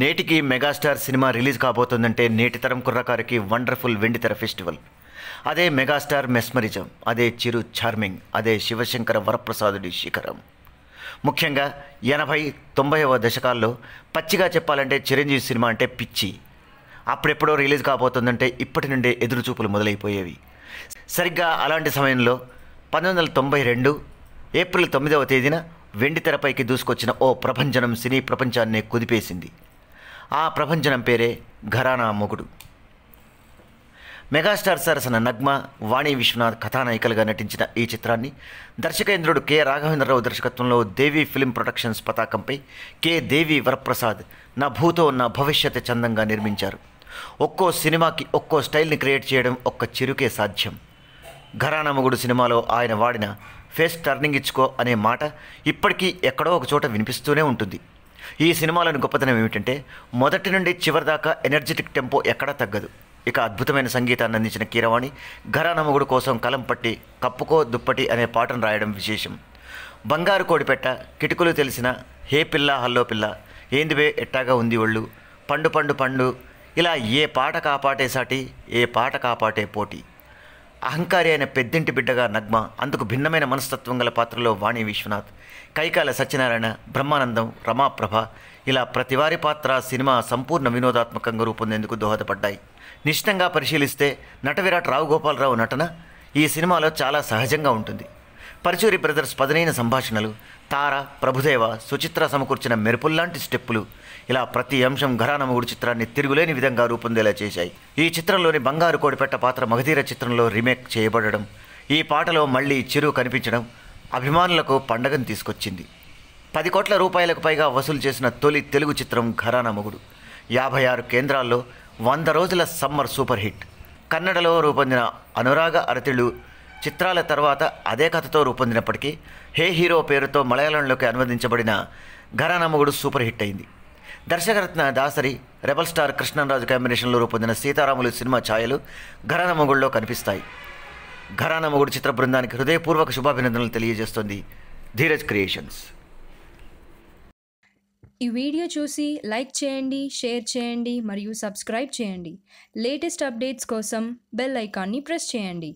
నేటికి megastar cinema release కాబోతుందంటే నేటి తరం కుర్రకారికి వండర్ఫుల్ వెండితెర ఫెస్టివల్ అదే మెగాస్టార్ మెస్మరిజం అదే చిరు చార్మింగ్ అదే శివశంకర వరప్రసాదుడి శిఖరం ముఖ్యంగా ఎనభై తొంభైవ దశకాల్లో పచ్చిగా చెప్పాలంటే చిరంజీవి సినిమా అంటే పిచ్చి అప్పుడెప్పుడో రిలీజ్ కాబోతుందంటే ఇప్పటి నుండే ఎదురుచూపులు మొదలైపోయేవి సరిగ్గా అలాంటి సమయంలో పంతొమ్మిది వందల తొంభై రెండు ఏప్రిల్ తొమ్మిదవ తేదీన వెండితెరపైకి దూసుకొచ్చిన ఓ ప్రభంజనం సినీ ప్రపంచాన్నే కుదిపేసింది ఆ ప్రపంచనం పేరే ఘరానా మొగుడు మెగాస్టార్ సరసన నగ్మ వాణి విశ్వనాథ్ కథానాయికలుగా నటించిన ఈ చిత్రాన్ని దర్శకేంద్రుడు కె రాఘవేంద్రరావు దర్శకత్వంలో దేవి ఫిల్మ్ ప్రొడక్షన్స్ పతాకంపై కె దేవి వరప్రసాద్ నా భూతో నా భవిష్యత్ చందంగా నిర్మించారు ఒక్కో సినిమాకి ఒక్కో స్టైల్ని క్రియేట్ చేయడం ఒక్క చిరుకే సాధ్యం ఘరానా మొగుడు సినిమాలో ఆయన వాడిన ఫేస్ టర్నింగ్ ఇచ్చుకో అనే మాట ఇప్పటికీ ఎక్కడో ఒక చోట వినిపిస్తూనే ఉంటుంది ఈ సినిమాలోని గొప్పతనం ఏమిటంటే మొదటి నుండి చివరిదాకా ఎనర్జెటిక్ టెంపో ఎక్కడా తగ్గదు ఇక అద్భుతమైన సంగీతాన్ని అందించిన కీరవాణి ఘరానమ్మగుడు కోసం కలం పట్టి కప్పుకో దుప్పటి అనే పాటను రాయడం విశేషం బంగారు కోడిపెట్ట కిటుకులు తెలిసిన హే పిల్ల హల్లో పిల్ల ఏందివే ఎట్టాగా ఉంది ఒళ్ళు పండు పండు పండు ఇలా ఏ పాట కాపాటే సాటి ఏ పాట కాపాటే పోటీ అహంకారి అయిన పెద్దింటి బిడ్డగా నగ్మ అందుకు భిన్నమైన మనస్తత్వం గల పాత్రలో వాణి విశ్వనాథ్ కైకాల సత్యనారాయణ బ్రహ్మానందం రమాప్రభ ఇలా ప్రతివారి పాత్ర సినిమా సంపూర్ణ వినోదాత్మకంగా రూపొందేందుకు దోహదపడ్డాయి నిశ్చితంగా పరిశీలిస్తే నటవిరాట్ రావు గోపాలరావు నటన ఈ సినిమాలో చాలా సహజంగా ఉంటుంది పరచూరి బ్రదర్స్ పదనైన సంభాషణలు తార ప్రభుదేవ సుచిత్ర సమకూర్చిన మెరుపుల్లాంటి స్టెప్పులు ఇలా ప్రతి అంశం ఘరానమగుడు చిత్రాన్ని తిరుగులేని విధంగా రూపొందేలా చేశాయి ఈ చిత్రంలోని బంగారు కోడిపెట్ట పాత్ర మగధీర చిత్రంలో రీమేక్ చేయబడడం ఈ పాటలో మళ్ళీ చిరు కనిపించడం అభిమానులకు పండగను తీసుకొచ్చింది పది కోట్ల రూపాయలకు పైగా వసూలు చేసిన తొలి తెలుగు చిత్రం ఘరానా యాభై ఆరు కేంద్రాల్లో వంద రోజుల సమ్మర్ సూపర్ హిట్ కన్నడలో రూపొందిన అనురాగ అరతిళ్ళు చిత్రాల తర్వాత అదే కథతో రూపొందినప్పటికీ హే హీరో పేరుతో మలయాళంలోకి అనువదించబడిన ఘరానమ్మగుడు సూపర్ హిట్ అయింది దర్శకరత్న దాసరి రెబల్ స్టార్ కృష్ణరాజు కాంబినేషన్లో రూపొందిన సీతారాములు సినిమా ఛాయలు ఘరానమ్మగుడిలో కనిపిస్తాయి ఘరానమ్మగుడు చిత్ర బృందానికి హృదయపూర్వక శుభాభినందనలు తెలియజేస్తుంది ధీరజ్ క్రియేషన్స్ ఈ వీడియో చూసి లైక్ చేయండి షేర్ చేయండి మరియు సబ్స్క్రైబ్ చేయండి లేటెస్ట్ అప్డేట్స్ కోసం బెల్ ఐకాన్ని ప్రెస్ చేయండి